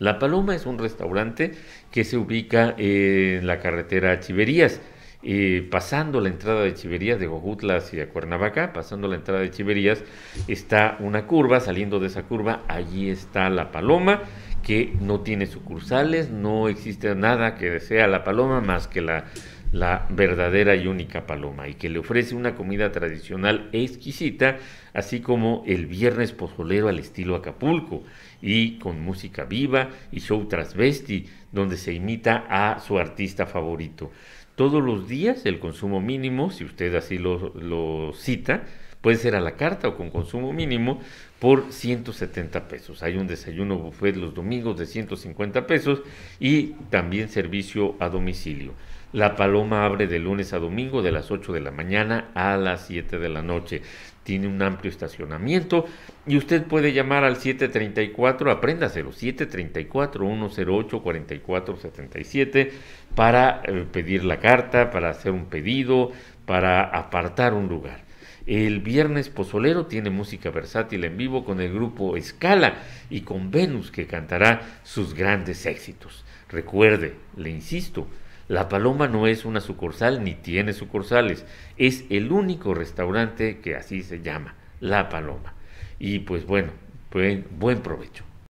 La Paloma es un restaurante que se ubica en la carretera Chiverías, eh, pasando la entrada de Chiverías de Gojutla hacia Cuernavaca, pasando la entrada de Chiverías está una curva, saliendo de esa curva allí está La Paloma que no tiene sucursales, no existe nada que desea La Paloma más que la la verdadera y única paloma y que le ofrece una comida tradicional exquisita, así como el viernes pozolero al estilo Acapulco y con música viva y show transvesti donde se imita a su artista favorito. Todos los días el consumo mínimo, si usted así lo, lo cita, puede ser a la carta o con consumo mínimo por 170 pesos. Hay un desayuno buffet los domingos de 150 pesos y también servicio a domicilio. La Paloma abre de lunes a domingo de las 8 de la mañana a las 7 de la noche. Tiene un amplio estacionamiento y usted puede llamar al 734, apréndaselo, 734-108-4477 para eh, pedir la carta, para hacer un pedido, para apartar un lugar. El viernes Pozolero tiene música versátil en vivo con el grupo Escala y con Venus que cantará sus grandes éxitos. Recuerde, le insisto, la Paloma no es una sucursal ni tiene sucursales, es el único restaurante que así se llama, La Paloma. Y pues bueno, buen provecho.